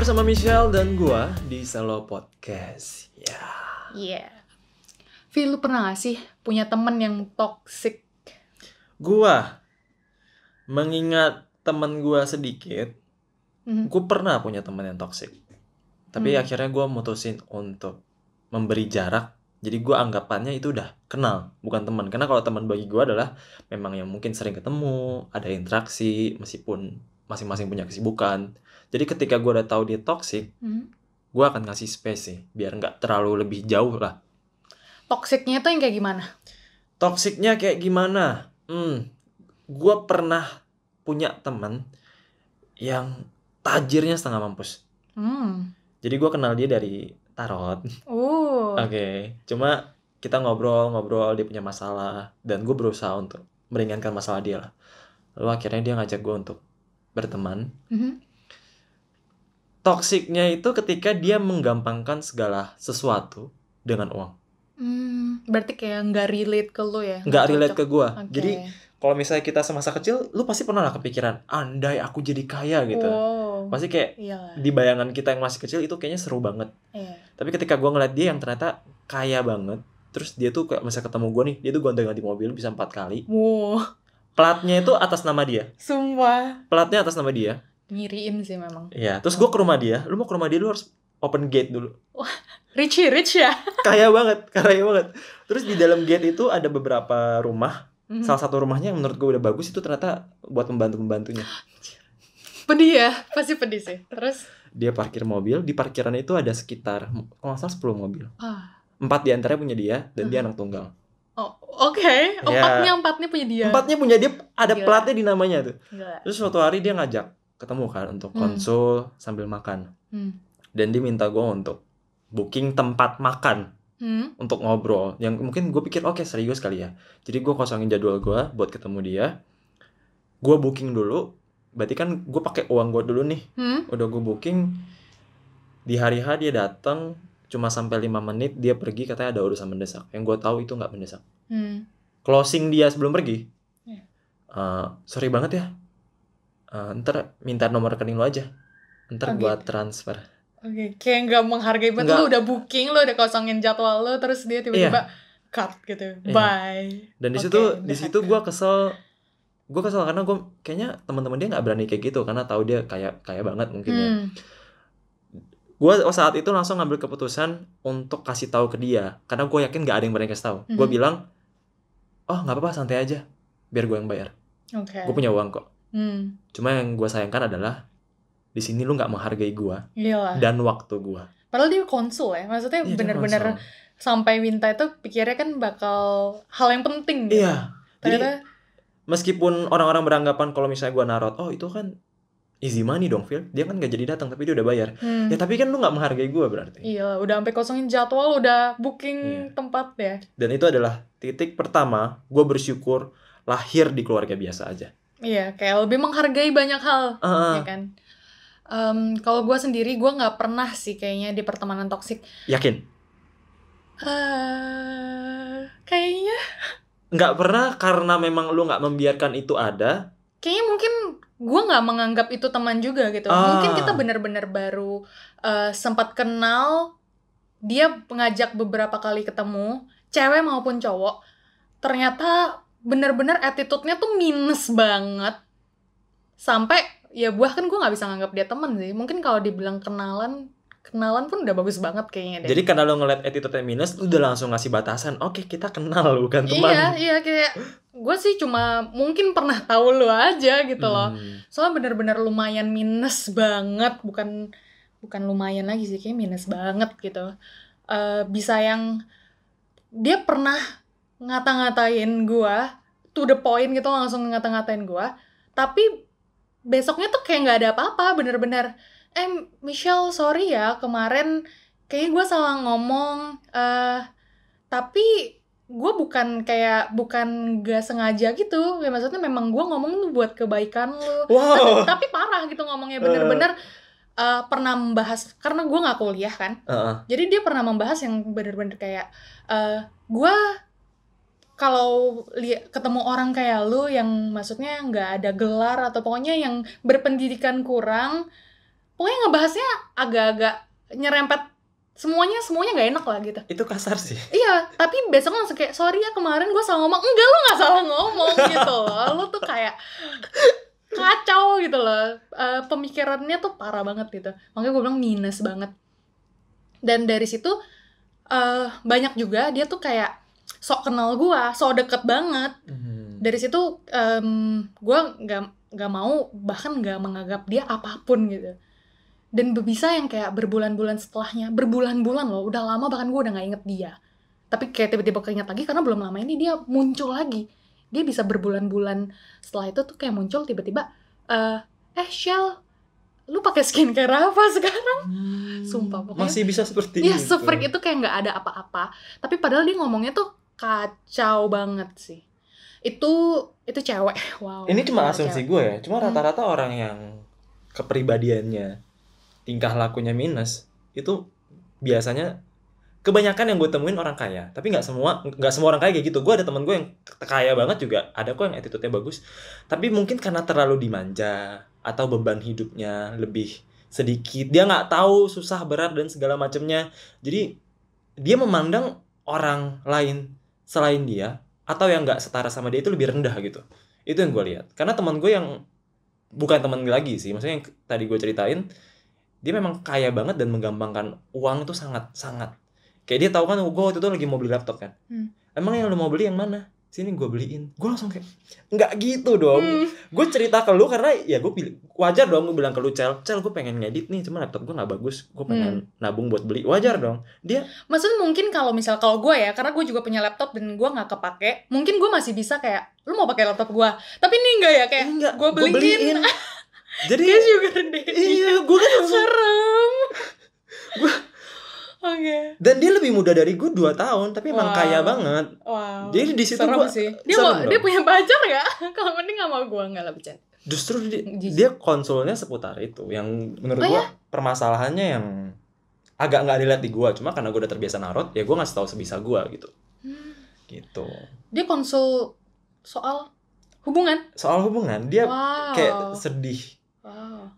bersama Michelle dan gua di Solo Podcast. Ya. Yeah. Iya. Yeah. lu pernah gak sih punya temen yang toxic? Gua mengingat temen gue sedikit, mm-hmm. gua pernah punya temen yang toxic. Tapi mm. akhirnya gue mutusin untuk memberi jarak. Jadi gue anggapannya itu udah kenal, bukan teman. Karena kalau teman bagi gue adalah memang yang mungkin sering ketemu, ada interaksi, meskipun masing-masing punya kesibukan jadi ketika gue udah tahu dia toxic, hmm. gue akan ngasih space sih, biar nggak terlalu lebih jauh lah. Toxicnya itu yang kayak gimana? Toxicnya kayak gimana? Hmm, gue pernah punya teman yang tajirnya setengah mampus. Hmm. Jadi gue kenal dia dari tarot. Uh. Oke, okay. cuma kita ngobrol-ngobrol dia punya masalah dan gue berusaha untuk meringankan masalah dia lah. Lalu akhirnya dia ngajak gue untuk berteman. Mm -hmm toksiknya itu ketika dia menggampangkan segala sesuatu dengan uang. Hmm, berarti kayak nggak relate ke lo ya? Nggak relate ke gue. Okay. Jadi kalau misalnya kita semasa kecil, lu pasti pernah lah kepikiran, andai aku jadi kaya gitu. Wow. Pasti kayak Iyalah. di bayangan kita yang masih kecil itu kayaknya seru banget. Yeah. Tapi ketika gue ngeliat dia yang ternyata kaya banget, terus dia tuh kayak masa ketemu gue nih, dia tuh gonta-ganti mobil bisa empat kali. Wow. Platnya itu atas nama dia. Semua. Platnya atas nama dia. Ngiriin sih memang. Iya, terus gue ke rumah dia. Lu mau ke rumah dia lu harus open gate dulu. Wah, rich ya, rich ya. kaya banget, kaya banget. Terus di dalam gate itu ada beberapa rumah. Mm-hmm. Salah satu rumahnya yang menurut gue udah bagus itu ternyata buat membantu-membantunya. pedih ya, pasti pedih sih. Terus dia parkir mobil, di parkiran itu ada sekitar oh, sepuluh salah 10 mobil. Ah. Empat di antaranya punya dia dan dia ah. anak tunggal. Oh, oke. Okay. Iya. Empatnya ya. empatnya punya dia. Empatnya punya dia, ada Gila. platnya di namanya tuh. Gila. Terus suatu hari dia ngajak ketemu kan untuk hmm. konsul hmm. sambil makan hmm. dan dia minta gue untuk booking tempat makan hmm. untuk ngobrol yang mungkin gue pikir oke okay, serius kali ya jadi gue kosongin jadwal gue buat ketemu dia gue booking dulu berarti kan gue pakai uang gue dulu nih hmm? udah gue booking di hari H dia datang cuma sampai lima menit dia pergi katanya ada urusan mendesak yang gue tahu itu nggak mendesak hmm. closing dia sebelum pergi yeah. Ya. uh, sorry banget ya uh, ntar minta nomor rekening lo aja ntar okay. Oh, gua gitu. transfer oke okay. kayak nggak menghargai banget lo udah booking lo udah kosongin jadwal lo terus dia tiba-tiba yeah. cut gitu yeah. bye dan di okay, di situ gua kesel gue kesel karena gue kayaknya teman-teman dia nggak berani kayak gitu karena tahu dia kayak kayak banget mungkin ya. hmm. ya gue oh, saat itu langsung ngambil keputusan untuk kasih tahu ke dia karena gue yakin gak ada yang berani kasih tahu mm-hmm. gue bilang oh nggak apa-apa santai aja biar gue yang bayar okay. gue punya uang kok Hmm. Cuma yang gue sayangkan adalah di sini lu nggak menghargai gue dan waktu gue. Padahal dia konsul ya, maksudnya iya, bener-bener sampai minta itu pikirnya kan bakal hal yang penting. Gitu. Iya. Ternyata. meskipun orang-orang beranggapan kalau misalnya gue narot, oh itu kan easy money dong Phil dia kan nggak jadi datang tapi dia udah bayar hmm. ya tapi kan lu nggak menghargai gue berarti iya udah sampai kosongin jadwal udah booking iya. tempat ya dan itu adalah titik pertama gue bersyukur lahir di keluarga biasa aja Iya, kayak lebih menghargai banyak hal, uh, ya kan. Um, kalau gue sendiri, gue nggak pernah sih kayaknya di pertemanan toksik. Yakin? Uh, kayaknya. Nggak pernah karena memang lu nggak membiarkan itu ada. Kayaknya mungkin gue nggak menganggap itu teman juga gitu. Ah. Mungkin kita benar-benar baru uh, sempat kenal. Dia ngajak beberapa kali ketemu, cewek maupun cowok. Ternyata bener-bener attitude-nya tuh minus banget sampai ya buah kan gue nggak bisa nganggap dia temen sih mungkin kalau dibilang kenalan kenalan pun udah bagus banget kayaknya deh. Jadi karena lo ngeliat attitude nya minus, lo udah langsung ngasih batasan. Oke, kita kenal lo kan iya, teman. Iya, iya kayak gue sih cuma mungkin pernah tahu lo aja gitu loh. Hmm. Soalnya bener-bener lumayan minus banget, bukan bukan lumayan lagi sih kayak minus banget gitu. Uh, bisa yang dia pernah ngata-ngatain gue to the point gitu langsung ngata-ngatain gua tapi besoknya tuh kayak nggak ada apa-apa bener-bener eh Michelle sorry ya kemarin kayaknya gua salah ngomong uh, tapi gua bukan kayak bukan gak sengaja gitu ya, maksudnya memang gua ngomong tuh buat kebaikan lu wow. tapi, tapi parah gitu ngomongnya bener-bener uh. uh, pernah membahas karena gua nggak kuliah kan uh. jadi dia pernah membahas yang bener-bener kayak uh, gue kalau ketemu orang kayak lu yang maksudnya nggak ada gelar atau pokoknya yang berpendidikan kurang pokoknya ngebahasnya agak-agak nyerempet semuanya semuanya nggak enak lah gitu itu kasar sih iya tapi besok langsung kayak sorry ya kemarin gue salah ngomong enggak lu nggak salah ngomong gitu lo, lu tuh kayak kacau gitu loh uh, pemikirannya tuh parah banget gitu makanya gue bilang minus banget dan dari situ uh, banyak juga dia tuh kayak sok kenal gue sok deket banget hmm. dari situ um, gue nggak nggak mau bahkan nggak menganggap dia apapun gitu dan bisa yang kayak berbulan-bulan setelahnya berbulan-bulan loh udah lama bahkan gue udah nggak inget dia tapi kayak tiba-tiba keinget lagi karena belum lama ini dia muncul lagi dia bisa berbulan-bulan setelah itu tuh kayak muncul tiba-tiba uh, eh Shell lu pakai skincare apa sekarang hmm, sumpah pokoknya masih bisa seperti ya, itu ya seperti itu kayak nggak ada apa-apa tapi padahal dia ngomongnya tuh kacau banget sih itu itu cewek wow ini cuma asumsi gue ya cuma hmm. rata-rata hmm. orang yang kepribadiannya tingkah lakunya minus itu biasanya kebanyakan yang gue temuin orang kaya tapi nggak semua nggak semua orang kaya kayak gitu gue ada temen gue yang kaya banget juga ada kok yang attitude-nya bagus tapi mungkin karena terlalu dimanja atau beban hidupnya lebih sedikit dia nggak tahu susah berat dan segala macamnya jadi dia memandang orang lain selain dia atau yang nggak setara sama dia itu lebih rendah gitu itu yang gue lihat karena teman gue yang bukan teman lagi sih maksudnya yang tadi gue ceritain dia memang kaya banget dan menggampangkan uang itu sangat sangat kayak dia tahu kan oh, gue waktu itu lagi mau beli laptop kan hmm. emang yang lo mau beli yang mana sini gue beliin gue langsung kayak nggak gitu dong hmm. gue cerita ke lu karena ya gue pilih wajar dong gue bilang ke lu cel cel gue pengen ngedit nih cuma laptop gue nggak bagus gue pengen hmm. nabung buat beli wajar dong dia maksudnya mungkin kalau misal kalau gue ya karena gue juga punya laptop dan gue nggak kepake mungkin gue masih bisa kayak lu mau pakai laptop gue tapi ini enggak ya kayak enggak, gue beliin, gua beliin. jadi dia juga iya gue kan serem gue Okay. Dan dia lebih muda dari gue 2 tahun, tapi emang wow. kaya banget. Wow. Jadi di situ gue sih. Dia mau, dia punya pacar gak? Ya? Kalau mending gak mau gue nggak lah bercanda. Justru dia, dia konsolnya seputar itu, yang menurut oh, gue ya? permasalahannya yang agak nggak dilihat di gue, cuma karena gue udah terbiasa narot, ya gue ngasih tahu sebisa gue gitu. Hmm. Gitu. Dia konsul soal hubungan. Soal hubungan, dia wow. kayak sedih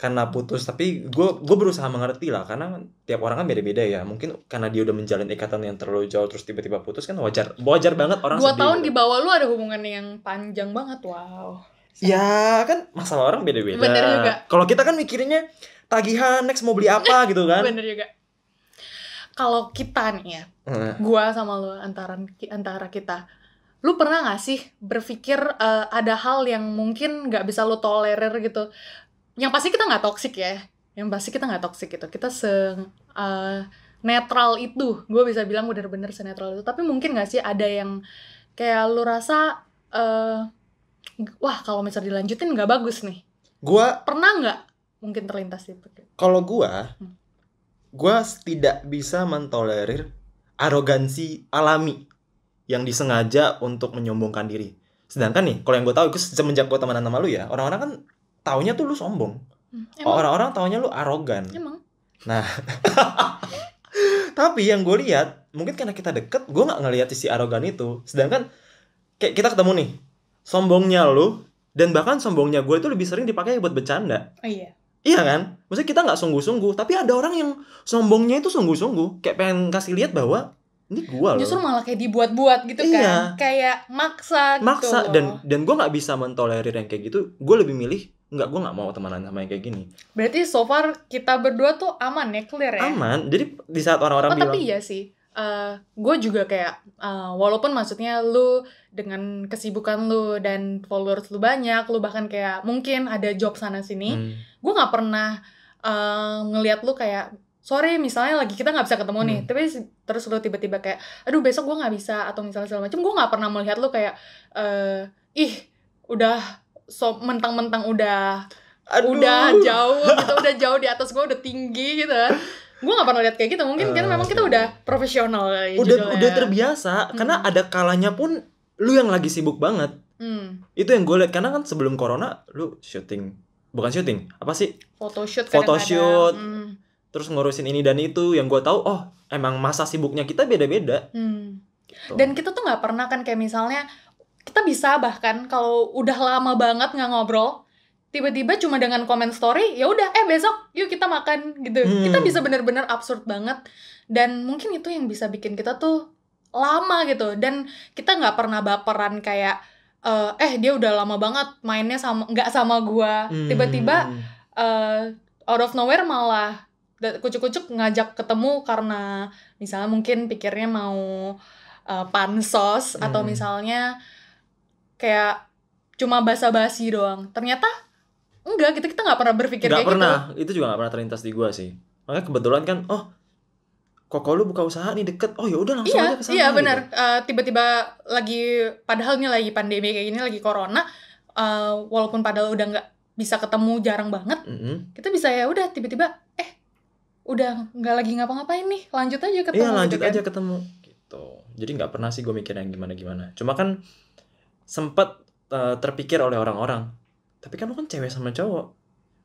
karena putus tapi gue gue berusaha mengerti lah karena tiap orang kan beda-beda ya mungkin karena dia udah menjalin ikatan yang terlalu jauh terus tiba-tiba putus kan wajar wajar banget orang dua tahun di bawah lu ada hubungan yang panjang banget wow ya kan masalah orang beda-beda bener juga kalau kita kan mikirnya tagihan next mau beli apa gitu kan bener juga kalau kita nih ya hmm. gue sama lu antara antara kita lu pernah gak sih berpikir uh, ada hal yang mungkin nggak bisa lu tolerir gitu yang pasti kita nggak toxic ya yang pasti kita nggak toxic gitu kita se uh, netral itu gue bisa bilang bener-bener netral itu tapi mungkin nggak sih ada yang kayak lu rasa uh, wah kalau misalnya dilanjutin nggak bagus nih gue pernah nggak mungkin terlintas itu kalau gue hmm. gue tidak bisa mentolerir arogansi alami yang disengaja untuk menyombongkan diri sedangkan nih kalau yang gue tahu itu semenjak gue temenan sama lu ya orang-orang kan taunya tuh lu sombong. Hmm, emang? Orang-orang taunya lu arogan. Emang. Nah, tapi yang gue lihat mungkin karena kita deket, gue nggak ngelihat sisi arogan itu. Sedangkan kayak kita ketemu nih, sombongnya lu dan bahkan sombongnya gue itu lebih sering dipakai buat bercanda. Oh iya. Iya kan? Maksudnya kita nggak sungguh-sungguh, tapi ada orang yang sombongnya itu sungguh-sungguh, kayak pengen kasih lihat bahwa ini gue loh. Justru malah kayak dibuat-buat gitu kan. iya. kan. Kayak maksa gitu. Maksa dan dan gue nggak bisa mentolerir yang kayak gitu. Gue lebih milih nggak gue nggak mau temenan sama yang kayak gini berarti so far kita berdua tuh aman ya clear ya aman jadi di saat orang-orang oh, bilang tapi iya sih uh, eh, gue juga kayak uh, walaupun maksudnya lu dengan kesibukan lu dan followers lu banyak lu bahkan kayak mungkin ada job sana sini hmm. gue nggak pernah uh, ngelihat lu kayak sorry misalnya lagi kita nggak bisa ketemu nih hmm. tapi terus lu tiba-tiba kayak aduh besok gue nggak bisa atau misalnya segala macam gue nggak pernah melihat lu kayak uh, ih udah so mentang-mentang udah Aduh. udah jauh gitu udah jauh di atas gue udah tinggi gitu kan gue gak pernah lihat kayak gitu mungkin uh, karena memang kita eh. udah profesional ya, udah judulnya. udah terbiasa hmm. karena ada kalanya pun lu yang lagi sibuk banget hmm. itu yang gue lihat karena kan sebelum corona lu syuting bukan syuting apa sih Foto photoshoot shoot hmm. terus ngurusin ini dan itu yang gue tahu oh emang masa sibuknya kita beda-beda hmm. Gitu. Dan kita tuh nggak pernah kan kayak misalnya kita bisa bahkan kalau udah lama banget nggak ngobrol tiba-tiba cuma dengan komen story ya udah eh besok yuk kita makan gitu hmm. kita bisa bener-bener absurd banget dan mungkin itu yang bisa bikin kita tuh lama gitu dan kita nggak pernah baperan kayak uh, eh dia udah lama banget mainnya sama nggak sama gua hmm. tiba-tiba uh, out of nowhere malah kucuk-kucuk ngajak ketemu karena misalnya mungkin pikirnya mau uh, pansos hmm. atau misalnya kayak cuma basa-basi doang ternyata enggak kita kita nggak pernah berpikir gak kayak gitu. pernah. gitu itu juga nggak pernah terlintas di gua sih makanya kebetulan kan oh kok lu buka usaha nih deket oh ya udah langsung iya, aja kesana iya gitu. benar gitu. tiba-tiba lagi padahal ini lagi pandemi kayak gini lagi corona uh, walaupun padahal udah nggak bisa ketemu jarang banget mm -hmm. kita bisa ya udah tiba-tiba eh udah nggak lagi ngapa-ngapain nih lanjut aja ketemu iya lanjut gitu kan. aja kan. ketemu gitu jadi nggak pernah sih gue mikir yang gimana gimana cuma kan sempat uh, eh, terpikir oleh orang-orang tapi kan lo kan cewek sama cowok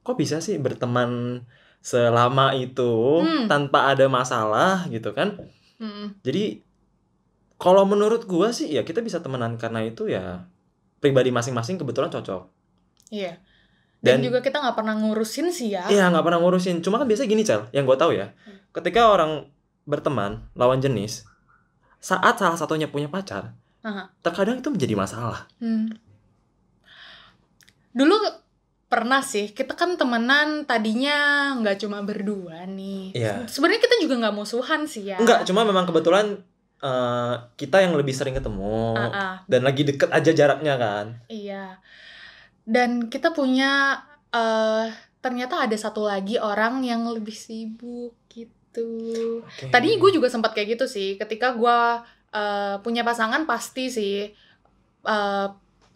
kok bisa sih berteman selama itu hmm. tanpa ada masalah gitu kan hmm. jadi kalau menurut gua sih ya kita bisa temenan karena itu ya pribadi masing-masing kebetulan cocok iya dan, dan juga kita nggak pernah ngurusin sih ya iya nggak pernah ngurusin cuma kan biasa gini cel yang gua tahu ya hmm. ketika orang berteman lawan jenis saat salah satunya punya pacar terkadang itu menjadi masalah. Hmm. Dulu pernah sih kita kan temenan tadinya nggak cuma berdua nih. Yeah. Sebenarnya kita juga nggak musuhan sih ya. Nggak, cuma memang kebetulan uh, kita yang lebih sering ketemu uh -uh. dan lagi deket aja jaraknya kan. Iya. Dan kita punya uh, ternyata ada satu lagi orang yang lebih sibuk gitu. Okay. Tadinya gue juga sempat kayak gitu sih. Ketika gue Eh, punya pasangan pasti sih uh,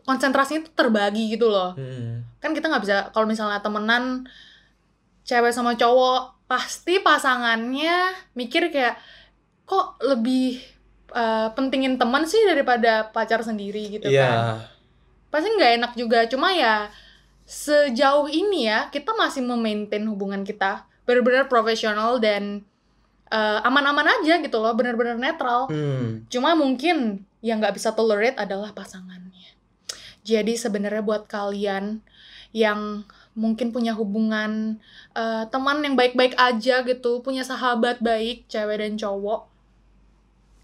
konsentrasinya tuh terbagi gitu loh hmm. kan kita nggak bisa kalau misalnya temenan cewek sama cowok pasti pasangannya mikir kayak kok lebih uh, pentingin teman sih daripada pacar sendiri gitu yeah. kan pasti nggak enak juga cuma ya sejauh ini ya kita masih memaintain hubungan kita benar-benar profesional dan Eh, aman-aman uh, aja gitu loh, bener-bener netral. Hmm. Cuma mungkin yang nggak bisa tolerate adalah pasangannya. Jadi sebenarnya buat kalian yang mungkin punya hubungan uh, teman yang baik-baik aja gitu, punya sahabat baik, cewek dan cowok,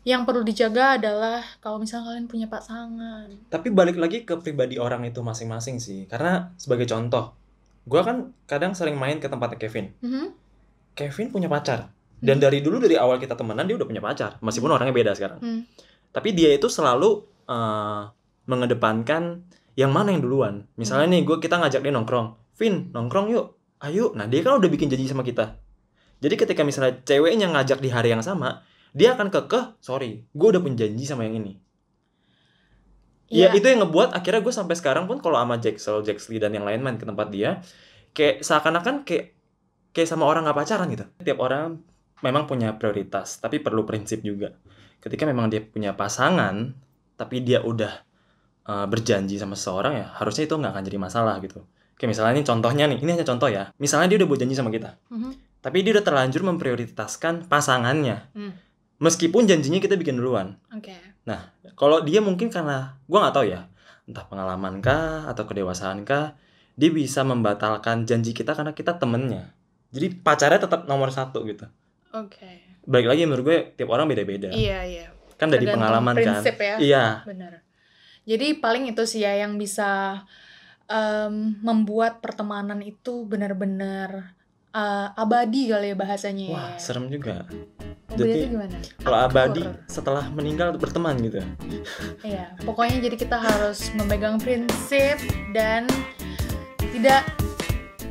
yang perlu dijaga adalah kalau misalnya kalian punya pasangan. Tapi balik lagi ke pribadi orang itu masing-masing sih, karena sebagai contoh, gue kan kadang sering main ke tempatnya Kevin. Mm -hmm. Kevin punya pacar dan hmm. dari dulu dari awal kita temenan dia udah punya pacar meskipun hmm. orangnya beda sekarang hmm. tapi dia itu selalu uh, mengedepankan yang mana yang duluan misalnya hmm. nih gue kita ngajak dia nongkrong Vin nongkrong yuk ayo nah dia kan udah bikin janji sama kita jadi ketika misalnya ceweknya ngajak di hari yang sama dia akan kekeh sorry gue udah punya janji sama yang ini yeah. ya iya. itu yang ngebuat akhirnya gue sampai sekarang pun kalau sama selalu Jacksley dan yang lain main ke tempat dia kayak seakan-akan kayak kayak sama orang nggak pacaran gitu tiap orang memang punya prioritas, tapi perlu prinsip juga. Ketika memang dia punya pasangan, tapi dia udah uh, berjanji sama seseorang ya, harusnya itu nggak akan jadi masalah gitu. Oke, misalnya ini contohnya nih, ini hanya contoh ya. Misalnya dia udah buat janji sama kita, mm-hmm. tapi dia udah terlanjur memprioritaskan pasangannya. Mm. Meskipun janjinya kita bikin duluan. Okay. Nah, kalau dia mungkin karena gue nggak tahu ya, entah pengalaman kah atau kedewasaan kah, dia bisa membatalkan janji kita karena kita temennya. Jadi pacarnya tetap nomor satu gitu. Oke. Okay. Baik lagi menurut gue tiap orang beda-beda. Iya, iya. Kan dari pengalaman kan. prinsip, kan. Ya. Iya. Benar. Jadi paling itu sih ya yang bisa um, membuat pertemanan itu benar-benar uh, abadi kali ya bahasanya. Ya. Wah, serem juga. Jadi gimana? Kalau abadi setelah meninggal berteman gitu. Iya, pokoknya jadi kita harus memegang prinsip dan tidak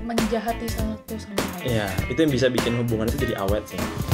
menjahati satu sama lain ya itu yang bisa bikin hubungan itu jadi awet sih